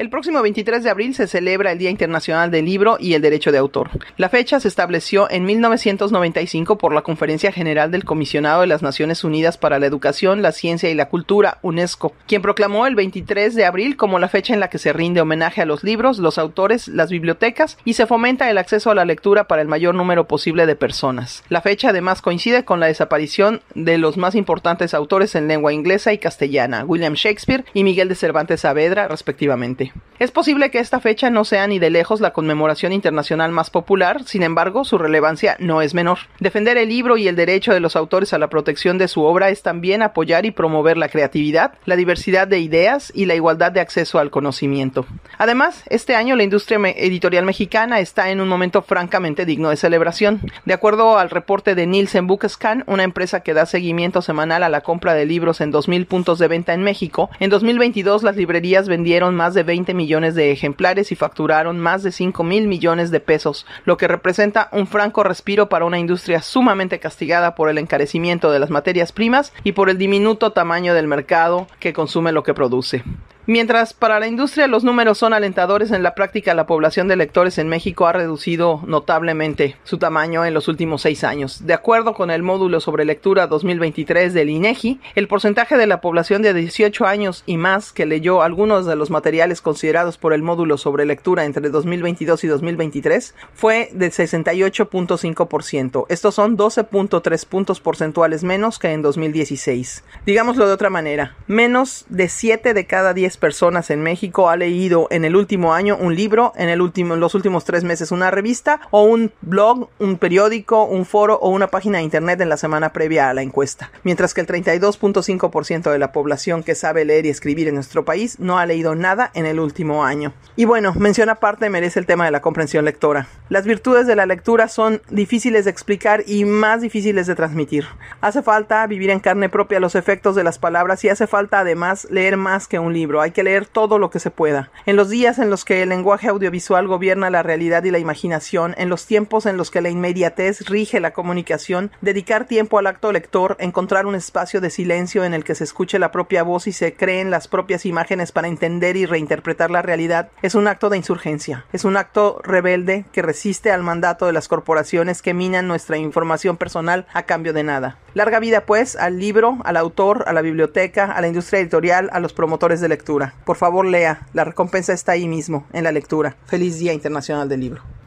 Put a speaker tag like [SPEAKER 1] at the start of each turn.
[SPEAKER 1] El próximo 23 de abril se celebra el Día Internacional del Libro y el Derecho de Autor. La fecha se estableció en 1995 por la Conferencia General del Comisionado de las Naciones Unidas para la Educación, la Ciencia y la Cultura, UNESCO, quien proclamó el 23 de abril como la fecha en la que se rinde homenaje a los libros, los autores, las bibliotecas y se fomenta el acceso a la lectura para el mayor número posible de personas. La fecha además coincide con la desaparición de los más importantes autores en lengua inglesa y castellana, William Shakespeare y Miguel de Cervantes Saavedra, respectivamente. Es posible que esta fecha no sea ni de lejos la conmemoración internacional más popular, sin embargo, su relevancia no es menor. Defender el libro y el derecho de los autores a la protección de su obra es también apoyar y promover la creatividad, la diversidad de ideas y la igualdad de acceso al conocimiento. Además, este año la industria editorial mexicana está en un momento francamente digno de celebración. De acuerdo al reporte de Nielsen Bookscan, una empresa que da seguimiento semanal a la compra de libros en 2.000 puntos de venta en México, en 2022 las librerías vendieron más de 20 millones de ejemplares y facturaron más de 5 mil millones de pesos, lo que representa un franco respiro para una industria sumamente castigada por el encarecimiento de las materias primas y por el diminuto tamaño del mercado que consume lo que produce. Mientras para la industria los números son alentadores, en la práctica la población de lectores en México ha reducido notablemente su tamaño en los últimos seis años. De acuerdo con el módulo sobre lectura 2023 del INEGI, e el porcentaje de la población de 18 años y más que leyó algunos de los materiales considerados por el módulo sobre lectura entre 2022 y 2023 fue de 68.5%. Estos son 12.3 puntos porcentuales menos que en 2016. Digámoslo de otra manera, menos de 7 de cada 10 personas en México ha leído en el último año un libro, en, el último, en los últimos tres meses una revista o un blog, un periódico, un foro o una página de internet en la semana previa a la encuesta. Mientras que el 32.5% de la población que sabe leer y escribir en nuestro país no ha leído nada en el último año. Y bueno, mención aparte merece el tema de la comprensión lectora. Las virtudes de la lectura son difíciles de explicar y más difíciles de transmitir. Hace falta vivir en carne propia los efectos de las palabras y hace falta además leer más que un libro. Hay hay que leer todo lo que se pueda. En los días en los que el lenguaje audiovisual gobierna la realidad y la imaginación, en los tiempos en los que la inmediatez rige la comunicación, dedicar tiempo al acto lector, encontrar un espacio de silencio en el que se escuche la propia voz y se creen las propias imágenes para entender y reinterpretar la realidad, es un acto de insurgencia, es un acto rebelde que resiste al mandato de las corporaciones que minan nuestra información personal a cambio de nada. Larga vida, pues, al libro, al autor, a la biblioteca, a la industria editorial, a los promotores de lectura. Por favor, lea. La recompensa está ahí mismo, en la lectura. Feliz Día Internacional del Libro.